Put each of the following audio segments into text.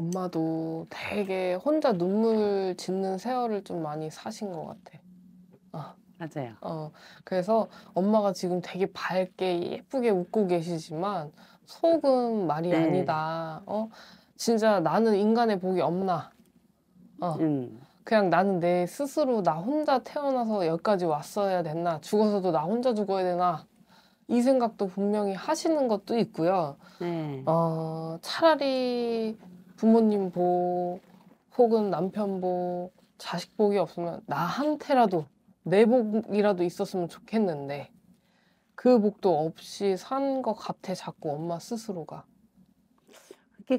엄마도 되게 혼자 눈물 짓는 세월을 좀 많이 사신 것 같아. 어. 맞아요. 어, 그래서 엄마가 지금 되게 밝게 예쁘게 웃고 계시지만 속은 말이 네. 아니다. 어, 진짜 나는 인간의 복이 없나. 어, 음. 그냥 나는 내 스스로 나 혼자 태어나서 여기까지 왔어야 됐나. 죽어서도 나 혼자 죽어야 되나. 이 생각도 분명히 하시는 것도 있고요. 네. 어, 차라리 부모님 복 혹은 남편 복 자식 복이 없으면 나한테라도 내 복이라도 있었으면 좋겠는데 그 복도 없이 산 것 같아 자꾸 엄마 스스로가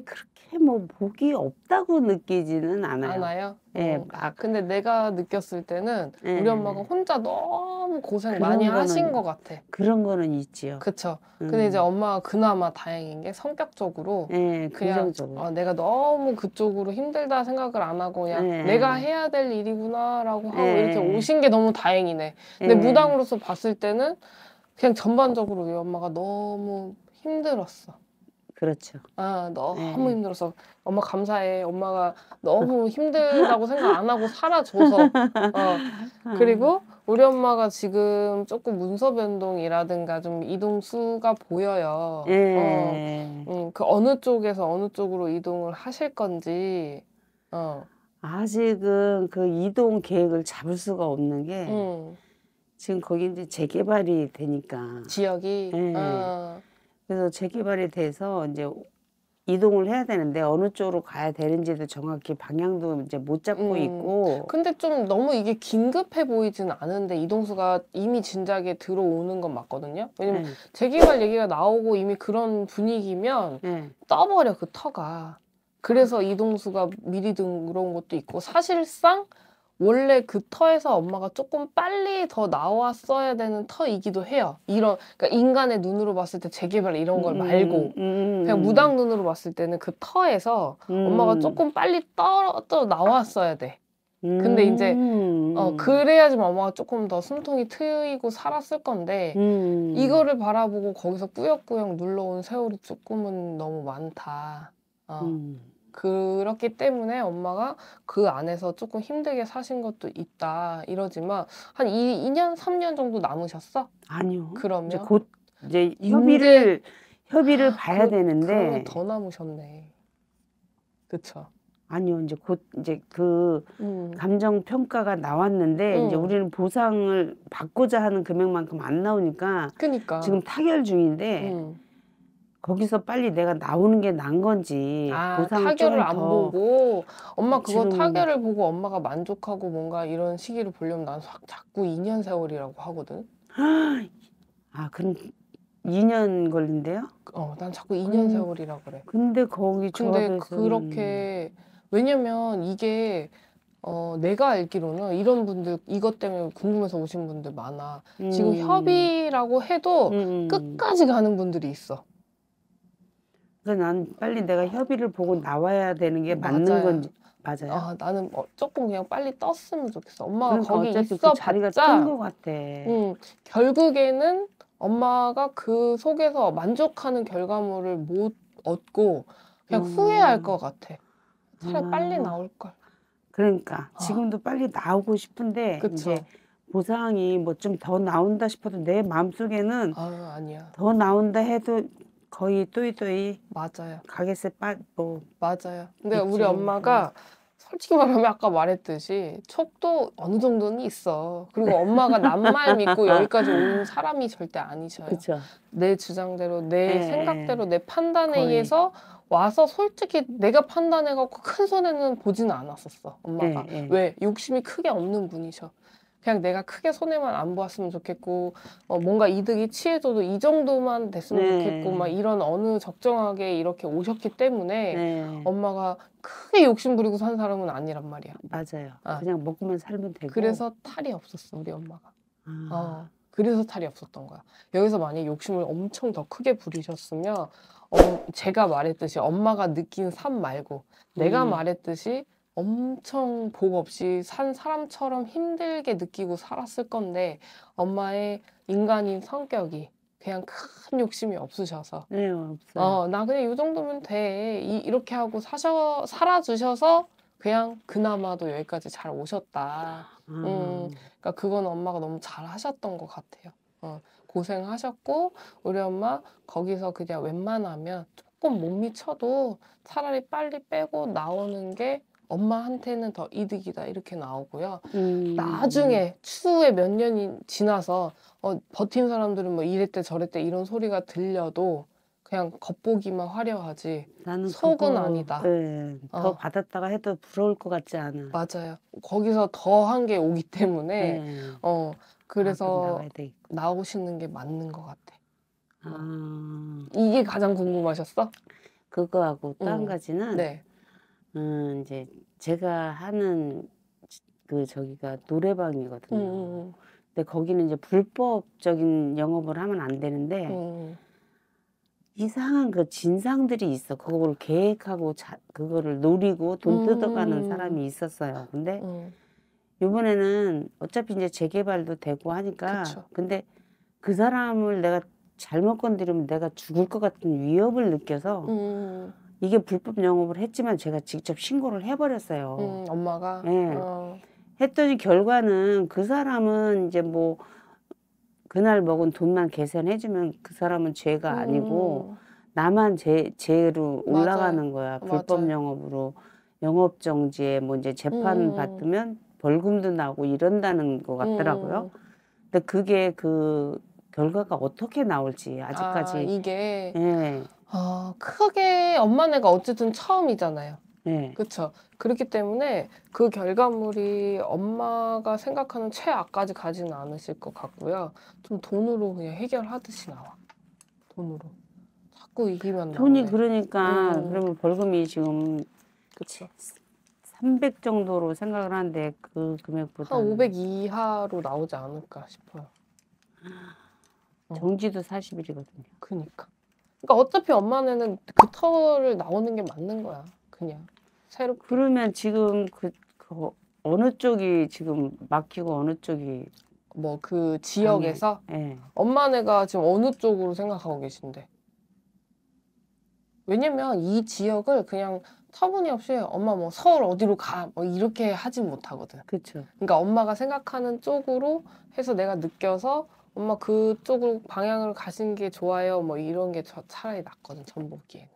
딱 그렇게 뭐복이 없다고 느끼지는 않아요. 않아요? 예, 어. 막 아, 근데 내가 느꼈을 때는 예. 우리 엄마가 혼자 너무 고생 많이 거는- 하신 것 같아. 그런 거는 있지요. 그쵸. 근데 음. 이제 엄마가 그나마 다행인 게 성격적으로 예, 그냥, 긍정적으로. 어, 아, 내가 너무 그쪽으로 힘들다 생각을 안 하고 그냥 네. 내가 해야 될 일이구나라고 하고 네. 이렇게 오신 게 너무 다행이네. 근데 예. 무당으로서 봤을 때는 그냥 전반적으로 우리 엄마가 너무 힘들었어. 그렇죠. 아 너무 네. 힘들어서 엄마 감사해. 엄마가 너무 힘들다고 생각 안 하고 살아줘서. 어. 어. 그리고 우리 엄마가 지금 조금 문서 변동이라든가 좀 이동수가 보여요. 예. 어. 음, 그 어느 쪽에서 어느 쪽으로 이동을 하실 건지. 어. 아직은 그 이동 계획을 잡을 수가 없는 게 음. 지금 거기 이제 재개발이 되니까 지역이. 예. 어. 그래서 재개발이 돼서 이제 이동을 해야 되는데 어느 쪽으로 가야 되는지도 정확히 방향도 이제 못 잡고 음, 있고. 근데 좀 너무 이게 긴급해 보이진 않은데 이동수가 이미 진작에 들어오는 건 맞거든요. 왜냐면 네. 재개발 얘기가 나오고 이미 그런 분위기면 네. 떠버려 그 터가. 그래서 이동수가 미리 들어온 것도 있고 사실상 원래 그 터에서 엄마가 조금 빨리 더 나왔어야 되는 터이기도 해요. 이런 그러니까 인간의 눈으로 봤을 때 재개발 이런 걸 음, 말고 음, 음, 그냥 무당 눈으로 봤을 때는 그 터에서 음. 엄마가 조금 빨리 떨어져 나왔어야 돼. 근데 이제 음. 어 그래야지만 엄마가 조금 더 숨통이 트이고 살았을 건데 음. 이거를 바라보고 거기서 꾸역꾸역 눌러온 세월이 조금은 너무 많다. 어. 음. 그렇기 때문에 엄마가 그 안에서 조금 힘들게 사신 것도 있다 이러지만 한 2, 2년, 3년 정도 남으셨어? 아니요. 그럼요. 이제 곧 이제 협의를 협의를 아, 봐야 그, 되는데 더 남으셨네. 그쵸? 아니요. 이제 곧 이제 그 음. 감정 평가가 나왔는데 음. 이제 우리는 보상을 받고자 하는 금액만큼 안 나오니까 그니까. 지금 타결 중인데 음. 거기서 빨리 내가 나오는 게 난 건지 아, 타결을 안 보고 엄마 그거 타결을 보고 엄마가 만족하고 뭔가 이런 시기를 보려면 난 자꾸 2년 세월이라고 하거든. 아 그럼 2년 걸린대요? 그, 어, 난 자꾸 2년 음, 세월이라 그래. 근데 거기 근데 그렇게 왜냐면 이게 어, 내가 알기로는 이런 분들 이것 때문에 궁금해서 오신 분들 많아. 음. 지금 협의라고 해도 음, 음. 끝까지 가는 분들이 있어. 그래서난 빨리 내가 협의를 보고 나와야 되는 게 맞는 맞아 건지 맞아요. 아, 나는 뭐 조금 그냥 빨리 떴으면 좋겠어. 엄마가 그러니까 거 있어 그 자리가 뜬것 같아. 음, 결국에는 엄마가 그 속에서 만족하는 결과물을 못 얻고 그냥 음. 후회할 것 같아. 차라리 음. 빨리 나올 걸. 그러니까 아. 지금도 빨리 나오고 싶은데 그쵸? 이제 보상이 뭐 좀 더 나온다 싶어도 내 마음속에는 아, 아니야. 더 나온다 해도 거의 또이또이 맞아요. 가게세 빠뭐 맞아요. 근데 있지. 우리 엄마가 솔직히 말하면 아까 말했듯이 촉도 어느 정도는 있어. 그리고 엄마가 남말 믿고 여기까지 온 사람이 절대 아니셔요. 그쵸. 내 주장대로 내 네. 생각대로 내 판단에 거의. 의해서 와서 솔직히 내가 판단해갖고 큰 손해는 보지는 않았었어 엄마가 네, 네. 왜 욕심이 크게 없는 분이셔. 그냥 내가 크게 손해만 안 보았으면 좋겠고 어, 뭔가 이득이 취해져도 이 정도만 됐으면 네. 좋겠고 막 이런 어느 적정하게 이렇게 오셨기 때문에 네. 엄마가 크게 욕심 부리고 산 사람은 아니란 말이야. 맞아요. 아. 그냥 먹으면 살면 되고. 그래서 탈이 없었어 우리 엄마가. 아. 어, 그래서 탈이 없었던 거야. 여기서 만약 욕심을 엄청 더 크게 부리셨으면 어, 제가 말했듯이 엄마가 느낀 삶 말고 내가 음. 말했듯이 엄청 복 없이 산 사람처럼 힘들게 느끼고 살았을 건데 엄마의 인간인 성격이 그냥 큰 욕심이 없으셔서 네 없어요. 어나 그냥 이 정도면 돼 이, 이렇게 하고 사셔 살아주셔서 그냥 그나마도 여기까지 잘 오셨다. 음, 음 그러니까 그건 엄마가 너무 잘 하셨던 것 같아요. 어, 고생하셨고 우리 엄마 거기서 그냥 웬만하면 조금 못 미쳐도 차라리 빨리 빼고 나오는 게 엄마한테는 더 이득이다 이렇게 나오고요. 음. 나중에 추후에 몇 년이 지나서 어, 버틴 사람들은 뭐 이랬대 저랬대 이런 소리가 들려도 그냥 겉보기만 화려하지 나는 속은 아니다. 네, 더 어. 받았다가 해도 부러울 것 같지 않아. 맞아요. 거기서 더 한 게 오기 때문에 네. 어 그래서 나오시는 게 맞는 것 같아. 아... 이게 가장 궁금하셨어? 그거하고 또한 음. 가지는 네. 음, 이제 제가 하는 그 저기가 노래방이거든요. 음, 음, 음. 근데 거기는 이제 불법적인 영업을 하면 안 되는데 음, 음. 이상한 그 진상들이 있어. 그거를 계획하고 자, 그거를 노리고 돈 뜯어가는 사람이 있었어요. 근데 요번에는 어차피 이제 재개발도 되고 하니까 그쵸. 근데 그 사람을 내가 잘못 건드리면 내가 죽을 것 같은 위협을 느껴서 음. 이게 불법 영업을 했지만 제가 직접 신고를 해버렸어요. 음, 엄마가. 네. 어. 했더니 결과는 그 사람은 이제 뭐 그날 먹은 돈만 계산해주면 그 사람은 죄가 음. 아니고 나만 죄 죄로 올라가는 맞아요. 거야 불법 맞아요. 영업으로 영업 정지에 뭐 이제 재판 음. 받으면 벌금도 나고 이런다는 것 같더라고요. 음. 근데 그게 그 결과가 어떻게 나올지 아직까지 아, 이게 예. 어, 크게 엄마네가 어쨌든 처음이잖아요. 네. 그렇죠. 그렇기 때문에 그 결과물이 엄마가 생각하는 최악까지 가지는 않으실 것 같고요. 좀 돈으로 그냥 해결하듯이 나와. 돈으로. 자꾸 이기만 돈이 나오네. 그러니까 음. 그러면 벌금이 지금 그렇죠. 300 정도로 생각을 하는데 그 금액보다 한500 이하로 나오지 않을까 싶어요. 정지도 40일이거든요. 그니까. 그러니까 어차피 엄마는 그 터를 나오는 게 맞는 거야. 그냥 새로. 그러면 지금 그, 그 어느 쪽이 지금 막히고 어느 쪽이 뭐 그 지역에서 네. 엄마네가 지금 어느 쪽으로 생각하고 계신데? 왜냐면 이 지역을 그냥 터무니없이 엄마 뭐 서울 어디로 가 뭐 이렇게 하진 못하거든. 그렇죠. 그러니까 엄마가 생각하는 쪽으로 해서 내가 느껴서 엄마 그쪽으로 방향으로 가신 게 좋아요. 뭐 이런 게저 차라리 낫거든 전보기에는.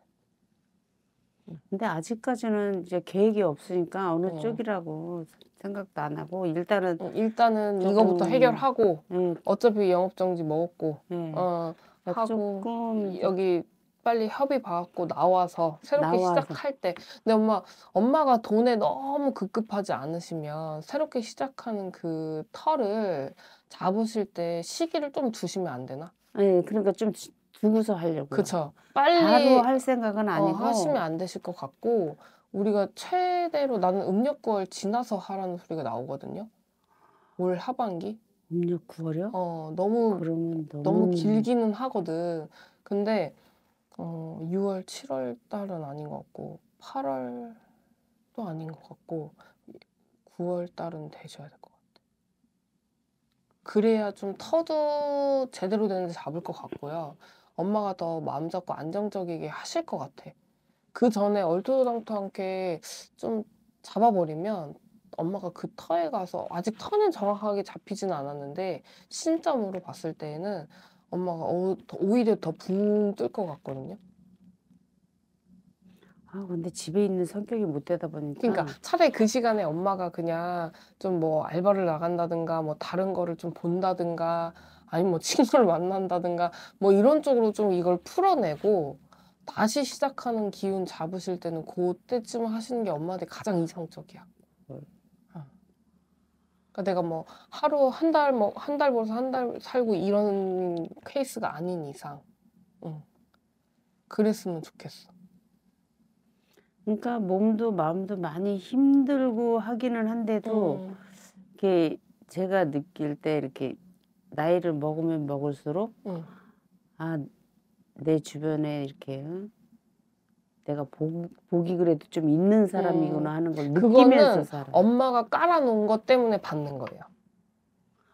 근데 아직까지는 이제 계획이 없으니까 어느 어. 쪽이라고 생각도 안 하고 일단은 어, 일단은 조금, 이거부터 해결하고 네. 어차피 영업 정지 먹었고 네. 어 하고 조금 여기 빨리 협의 받고 나와서 새롭게 나와서. 시작할 때 근데 엄마 엄마가 돈에 너무 급급하지 않으시면 새롭게 시작하는 그 털을 잡으실 때 시기를 좀 두시면 안 되나? 네, 그러니까 좀 두고서 하려고. 그렇죠. 빨리 바로 할 생각은 어, 아니고 어, 하시면 안 되실 것 같고 우리가 최대로 나는 음력 9월 지나서 하라는 소리가 나오거든요. 올 하반기. 음력 9월이요? 어, 너무 너무... 너무 길기는 하거든. 근데 어, 6월, 7월 달은 아닌 것 같고 8월도 아닌 것 같고 9월 달은 되셔야 될 것 같아요. 그래야 좀 터도 제대로 되는지 잡을 것 같고요. 엄마가 더 마음 잡고 안정적이게 하실 것 같아. 그 전에 얼토당토않게 좀 잡아버리면 엄마가 그 터에 가서 아직 터는 정확하게 잡히진 않았는데 신점으로 봤을 때에는 엄마가 어, 오히려 더 붕 뜰 것 같거든요. 아 근데 집에 있는 성격이 못 되다 보니까 그러니까 차라리 그 시간에 엄마가 그냥 좀 뭐 알바를 나간다든가 뭐 다른 거를 좀 본다든가 아니면 뭐 친구를 만난다든가 뭐 이런 쪽으로 좀 이걸 풀어내고 다시 시작하는 기운 잡으실 때는 그때쯤 하시는 게 엄마한테 가장 이상적이야. 그러니까 내가 뭐 하루 한 달 뭐 한달 뭐 벌어서 한 달 살고 이런 케이스가 아닌 이상, 응. 그랬으면 좋겠어. 그러니까 몸도 마음도 많이 힘들고 하기는 한데도 음. 이게 제가 느낄 때 이렇게 나이를 먹으면 먹을수록 음. 아내 주변에 이렇게 응? 내가 복, 복이 그래도 좀 있는 사람이구나 음. 하는 걸 느끼면서 살아. 엄마가 깔아놓은 것 때문에 받는 거예요.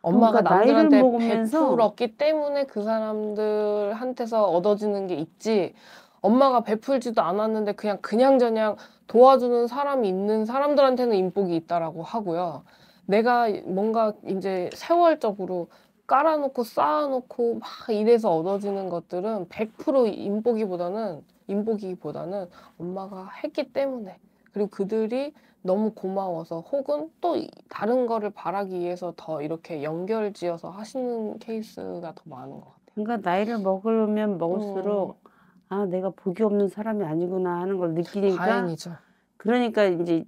엄마가 그러니까 남들한테 베풀었기 때문에 그 사람들한테서 얻어지는 게 있지. 엄마가 베풀지도 않았는데 그냥 그냥저냥 도와주는 사람이 있는 사람들한테는 인복이 있다라고 하고요. 내가 뭔가 이제 세월적으로 깔아놓고 쌓아놓고 막 이래서 얻어지는 것들은 100% 인복이보다는 인복이기보다는 엄마가 했기 때문에 그리고 그들이 너무 고마워서 혹은 또 다른 거를 바라기 위해서 더 이렇게 연결 지어서 하시는 케이스가 더 많은 것 같아요. 그러니까 나이를 먹으면 먹을수록 음. 아 내가 복이 없는 사람이 아니구나 하는 걸 느끼니까 다행이죠. 그러니까 이제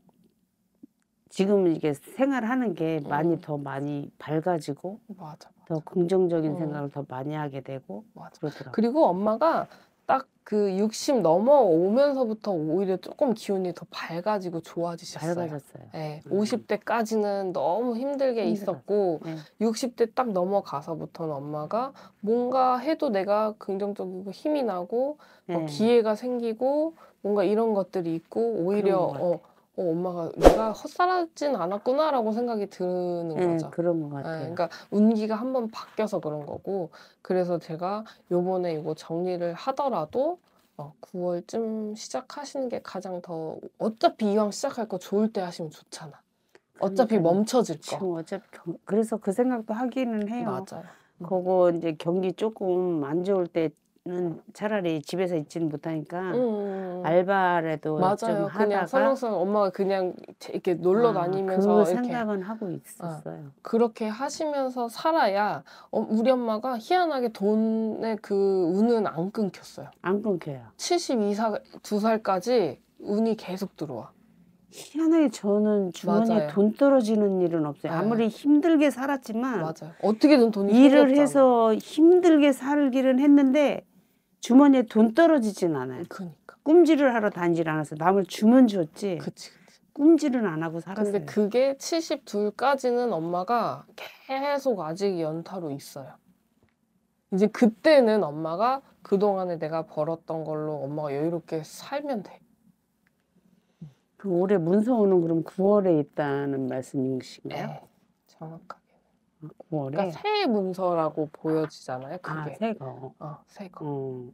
지금 이게 생활하는 게 음. 많이 더 많이 밝아지고 맞아, 맞아. 더 긍정적인 음. 생각을 더 많이 하게 되고 맞아. 그러더라고요. 그리고 엄마가 그60 넘어오면서부터 오히려 조금 기운이 더 밝아지고 좋아지셨어요. 밝아졌어요. 네, 음. 50대까지는 너무 힘들게 힘들었어요. 있었고 네. 60대 딱 넘어가서부터는 엄마가 뭔가 해도 내가 긍정적이고 힘이 나고 네. 뭐 기회가 생기고 뭔가 이런 것들이 있고 오히려 어, 어, 엄마가 내가 헛살았진 않았구나라고 생각이 드는 음, 거죠. 그런 것 예, 같아요. 네, 그러니까 운기가 한번 바뀌어서 그런 거고 그래서 제가 요번에 이거 정리를 하더라도 어, 9월쯤 시작하시는 게 가장 더 어차피 이왕 시작할 거 좋을 때 하시면 좋잖아. 어차피 멈춰질 거. 어차피 그래서 그 생각도 하기는 해요. 맞아요. 음. 그거 이제 경기 조금 안 좋을 때는 차라리 집에서 있지는 못하니까 음. 음, 음. 알바라도 맞아요. 좀 하다가 그냥 설렁설렁 엄마가 그냥 이렇게 놀러 아, 그 다니면서 그 이렇게 생각은 하고 있었어요. 아, 그렇게 하시면서 살아야 어, 우리 엄마가 희한하게 돈의 그 운은 안 끊겼어요. 안 끊겨요. 72살 두살까지 운이 계속 들어와. 희한하게 저는 주머니에 맞아요. 돈 떨어지는 일은 없어요. 네. 아무리 힘들게 살았지만 맞아요. 어떻게든 돈이 일을 떨어잖아 해서 힘들게 살기는 했는데 주머니에 돈 떨어지진 않아요. 그러니까. 꿈질을 하러 다니질 않았어 남을 주면 줬지. 그치. 꿈질은 안 하고 살았어요. 근데 그게 72까지는 엄마가 계속 아직 연타로 있어요. 이제 그때는 엄마가 그동안에 내가 벌었던 걸로 엄마가 여유롭게 살면 돼. 그 올해 문서오는 그럼 9월에 있다는 말씀이신가요? 네, 정확하게. 9월에. 그 그러니까 새 문서라고 보여지잖아요. 아, 그게. 아, 새 거. 어, 새 거. 음.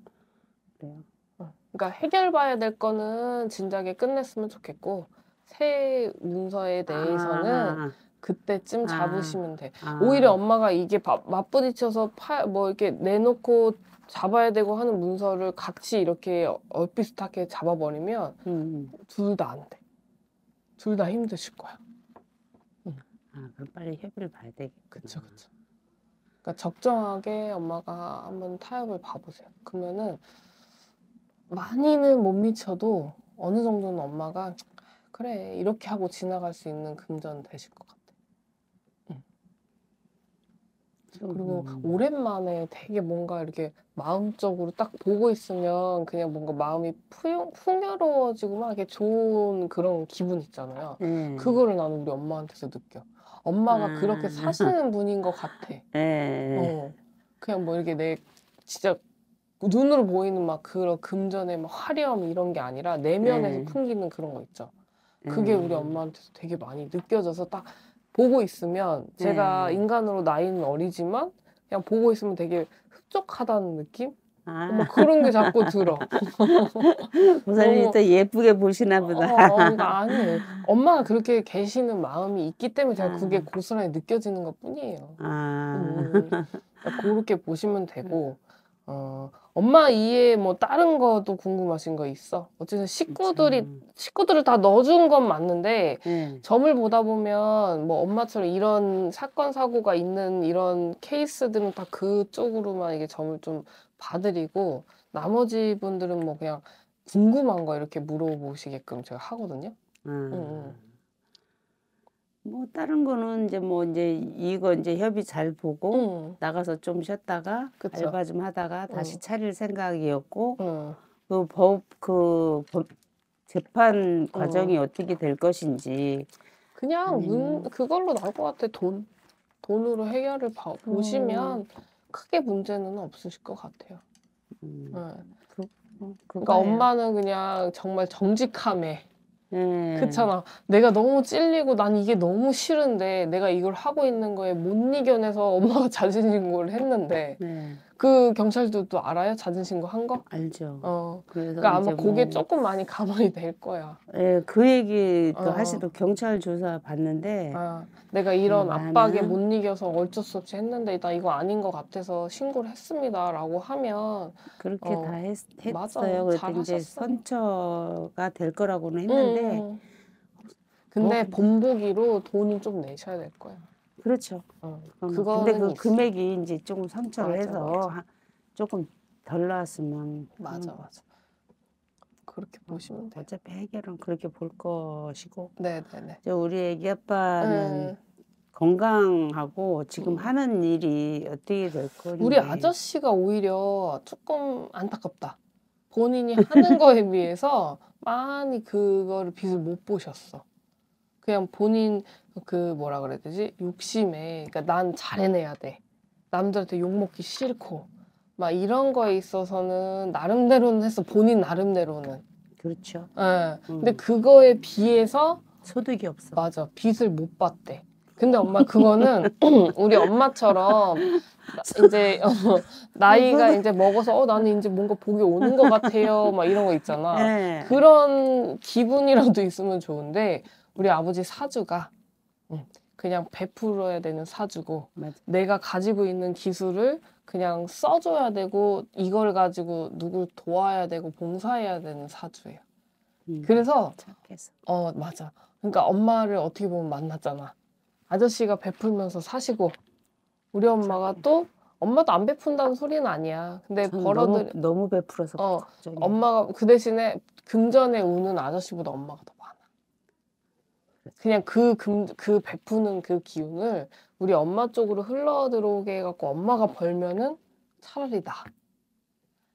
그래요. 네. 어. 그러니까 해결봐야 될 거는 진작에 끝냈으면 좋겠고 새 문서에 아. 대해서는 아. 그때쯤 잡으시면 돼. 아. 오히려 엄마가 이게 바, 맞부딪혀서 파, 뭐 이렇게 내놓고 잡아야 되고 하는 문서를 같이 이렇게 어, 얼비슷하게 잡아버리면 음. 둘다 안 돼. 둘 다 힘드실 거야. 아, 그럼 빨리 협의를 봐야 되겠구나. 그쵸, 그쵸. 그러니까 적정하게 엄마가 한번 타협을 봐보세요. 그러면은 많이는 못 미쳐도 어느 정도는 엄마가 그래 이렇게 하고 지나갈 수 있는 금전 되실 것 같아. 응. 음. 그리고 음. 오랜만에 되게 뭔가 이렇게 마음적으로 딱 보고 있으면 그냥 뭔가 마음이 풍요, 풍요로워지고 막 이렇게 좋은 그런 기분 있잖아요. 음. 그거를 나는 우리 엄마한테서 느껴. 엄마가 아. 그렇게 음. 사시는 분인 것 같아. 네. 어. 그냥 뭐 이렇게 내 진짜 눈으로 보이는 막 그런 금전의 막 화려함 이런 게 아니라 내면에서 네. 풍기는 그런 거 있죠. 그게 우리 음. 엄마한테도 되게 많이 느껴져서 딱 보고 있으면 제가 예. 인간으로 나이는 어리지만 그냥 보고 있으면 되게 흡족하다는 느낌? 아. 뭐 그런 게 자꾸 들어. 목사님이 또 예쁘게 보시나 어, 보다. 어, 어 아니, 엄마가 그렇게 계시는 마음이 있기 때문에 제가 아. 그게 고스란히 느껴지는 것 뿐이에요. 아. 음, 그러니까 그렇게 보시면 되고, 음. 어, 엄마 이에 뭐 다른 거도 궁금하신 거 있어? 어쨌든 식구들이 그치. 음. 식구들을 다 넣어준 건 맞는데 음. 점을 보다 보면 뭐 엄마처럼 이런 사건 사고가 있는 이런 케이스들은 다 그쪽으로만 이게 점을 좀 봐드리고 나머지 분들은 뭐 그냥 궁금한 거 이렇게 물어보시게끔 제가 하거든요. 아. 음. 음. 뭐 다른 거는 이제 뭐 이제 이거 이제 협의 잘 보고 음. 나가서 좀 쉬었다가 그쵸. 알바 좀 하다가 음. 다시 차릴 생각이었고 그법그 음. 그, 그 재판 과정이 음. 어떻게 될 것인지 그냥 문 그걸로 나올 것 같아 돈 돈으로 해결을 봐, 보시면 크게 문제는 없으실 것 같아요. 음. 네. 그, 어, 그러니까 엄마는 그냥 정말 정직함에 음. 그렇잖아. 내가 너무 찔리고 난 이게 너무 싫은데 내가 이걸 하고 있는 거에 못 이겨내서 엄마가 자진신고를 했는데 음. 그 경찰도 또 알아요? 자진 신고한 거? 알죠. 어. 그래서 그러니까 아마 뭐 그게 조금 많이 가만히 될 거야. 예, 그 얘기도 어. 하시도 경찰 조사 봤는데 아, 내가 이런 음, 압박에 못 이겨서 어쩔 수 없이 했는데 나 이거 아닌 것 같아서 신고를 했습니다라고 하면 그렇게 어, 다 했, 했어요. 그랬더니 이제 선처가 될 거라고는 음, 했는데 음. 근데 어? 본보기로 돈이 좀 내셔야 될 거예요. 그렇죠. 어, 그거 근데 그 금액이 이제 조금 선처를 해서 조금 덜 나왔으면 맞아 맞아. 그렇게 어, 보시면 돼 어차피 해결은 그렇게 볼 것이고. 네네네. 이 우리 애기 아빠는 음. 건강하고 지금 음. 하는 일이 어떻게 될 거니? 우리 아저씨가 오히려 조금 안타깝다. 본인이 하는 거에 비해서 많이 그거를 빛을 못 보셨어. 그냥 본인 그 뭐라 그래야 되지 욕심에 그러니까 난 잘해내야 돼 남들한테 욕 먹기 싫고 막 이런 거에 있어서는 나름대로는 했어 본인 나름대로는 그렇죠. 예. 음. 근데 그거에 비해서 소득이 없어. 맞아. 빚을 못 봤대. 근데 엄마 그거는 우리 엄마처럼 이제 어, 나이가 음. 이제 먹어서 어 나는 이제 뭔가 복이 오는 것 같아요 막 이런 거 있잖아. 네. 그런 기분이라도 있으면 좋은데 우리 아버지 사주가 음, 그냥 베풀어야 되는 사주고 맞아. 내가 가지고 있는 기술을 그냥 써줘야 되고 이걸 가지고 누굴 도와야 되고 봉사해야 되는 사주예요. 음, 그래서 착해서. 어 맞아. 그러니까 엄마를 어떻게 보면 만났잖아. 아저씨가 베풀면서 사시고 우리 엄마가 또 엄마도 안 베푼다는 소리는 아니야. 근데 벌어들 너무, 너무 베풀어서 어, 엄마가 그 대신에 금전에 우는 아저씨보다 엄마가 더 그냥 그 금, 그 베푸는 그 기운을 우리 엄마 쪽으로 흘러 들어오게 해갖고 엄마가 벌면은 차라리 나.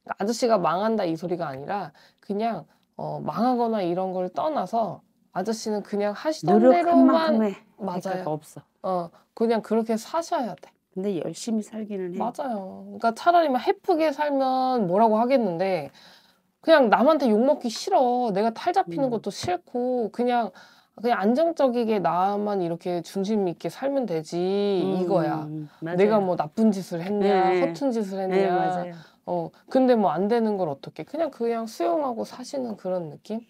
그러니까 아저씨가 망한다 이 소리가 아니라 그냥 어, 망하거나 이런 걸 떠나서 아저씨는 그냥 하시던 대로만 맞아요. 없어. 어, 그냥 그렇게 사셔야 돼. 근데 열심히 살기는 해. 맞아요. 그러니까 차라리 막 해프게 살면 뭐라고 하겠는데 그냥 남한테 욕 먹기 싫어. 내가 탈 잡히는 음. 것도 싫고 그냥 그냥 안정적이게 나만 이렇게 중심 있게 살면 되지 음, 이거야. 음, 음. 맞아요. 내가 뭐 나쁜 짓을 했냐, 네. 허튼 짓을 네, 했냐. 네, 어 근데 뭐 안 되는 걸 어떻게 그냥 그냥 수용하고 사시는 그런 느낌.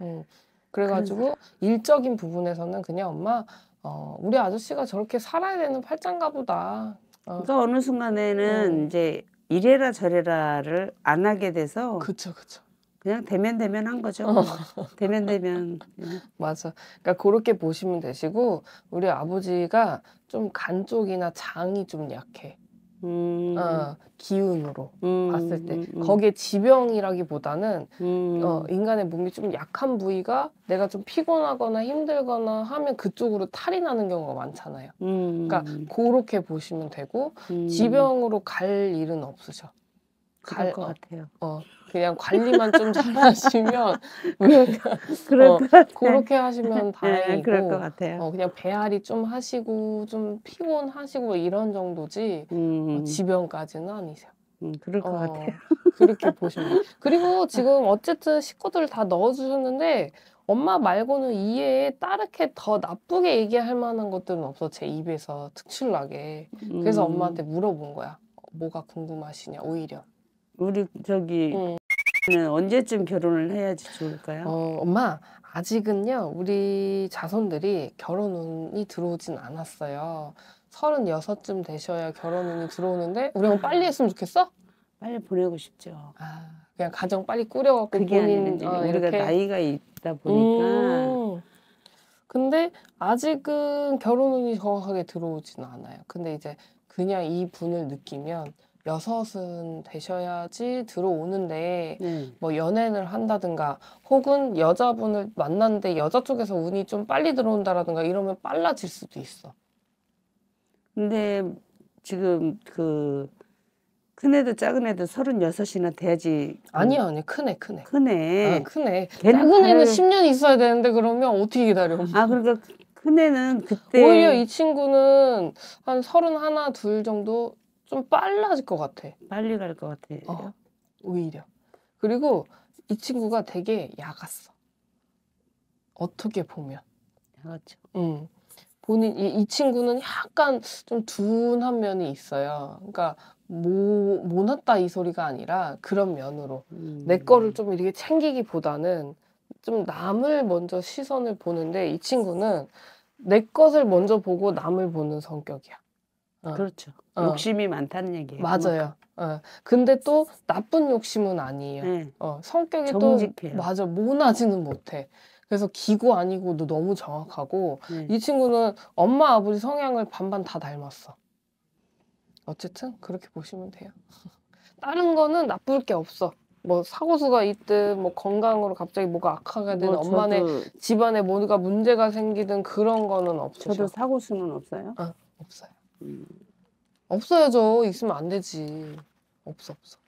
음 그래가지고 일적인 부분에서는 그냥 엄마 어 우리 아저씨가 저렇게 살아야 되는 팔짱가 보다. 어. 그러니까 어느 순간에는 음. 이제 이래라 저래라를 안 하게 돼서. 그쵸 그쵸. 그냥 대면 대면 한 거죠. 어. 대면 대면. 예. 맞아. 그러니까 그렇게 보시면 되시고 우리 아버지가 좀 간 쪽이나 장이 좀 약해. 음. 어, 기운으로 음. 봤을 때 음. 음. 거기에 지병이라기보다는 음. 어, 인간의 몸이 좀 약한 부위가 내가 좀 피곤하거나 힘들거나 하면 그쪽으로 탈이 나는 경우가 많잖아요. 음. 그러니까 그렇게 보시면 되고 지병으로 갈 일은 없으셔. 갈것 어, 같아요. 어, 그냥 관리만 좀 잘하시면 그럴 어, 그렇게 하시면 다행이고 네, 예, 예, 그럴 것 같아요. 어, 그냥 배앓이 좀 하시고 좀 피곤하시고 뭐 이런 정도지 어, 음. 어, 지병까지는 아니세요. 음, 그럴 것 어, 같아요. 그렇게 보시면 그리고 지금 어쨌든 식구들 다 넣어주셨는데 엄마 말고는 이에 따르게 더 나쁘게 얘기할 만한 것들은 없어 제 입에서 특출나게 그래서 음. 엄마한테 물어본 거야. 뭐가 궁금하시냐 오히려 우리 저기 음. 언제쯤 결혼을 해야지 좋을까요? 어, 엄마 아직은요 우리 자손들이 결혼운이 들어오진 않았어요. 서른쯤 되셔야 결혼운이 들어오는데 우리 엄마 빨리 했으면 좋겠어? 빨리 보내고 싶죠. 아, 그냥 가정 빨리 꾸려갖고 그게 본인 어, 우리가 이렇게. 나이가 있다 보니까. 음. 근데 아직은 결혼운이 정확하게 들어오진 않아요. 근데 이제 그냥 이 분을 느끼면 여섯은 되셔야지 들어오는데 네. 뭐 연애를 한다든가 혹은 여자분을 만났는데 여자 쪽에서 운이 좀 빨리 들어온다라든가 이러면 빨라질 수도 있어. 근데 지금 그 큰애도 작은애도 서른여섯이나 돼야지 아니야 아니 큰애 큰애 큰애 아, 큰애 작은애는 10년 있어야 되는데 그러면 어떻게 기다려 아 그러니까 큰애는 그때 오히려 이 친구는 한 서른 하나 둘 정도 좀 빨라질 것 같아. 빨리 갈 것같아 어, 오히려. 그리고 이 친구가 되게 야갔어. 어떻게 보면. 야갔죠. 응. 본인 이, 이 친구는 약간 좀 둔한 면이 있어요. 그러니까 모 모났다 이 소리가 아니라 그런 면으로 음. 내 거를 좀 이렇게 챙기기보다는 좀 남을 먼저 시선을 보는데 이 친구는 내 것을 먼저 보고 남을 보는 성격이야. 어. 그렇죠. 어. 욕심이 많다는 얘기예요. 맞아요. 어. 근데 또 나쁜 욕심은 아니에요. 네. 어, 성격이 정직해요. 또 맞아 모나지는 못해. 그래서 기구 아니고도 너무 정확하고 네. 이 친구는 엄마 아버지 성향을 반반 다 닮았어. 어쨌든 그렇게 보시면 돼요. 다른 거는 나쁠 게 없어. 뭐 사고수가 있든 뭐 건강으로 갑자기 뭐가 악화가 되든 뭐 엄마네 집안에 뭔가 문제가 생기든 그런 거는 없죠. 저도 사고수는 없어요. 아, 없어요. 없어야죠. 있으면 안 되지. 없어 없어.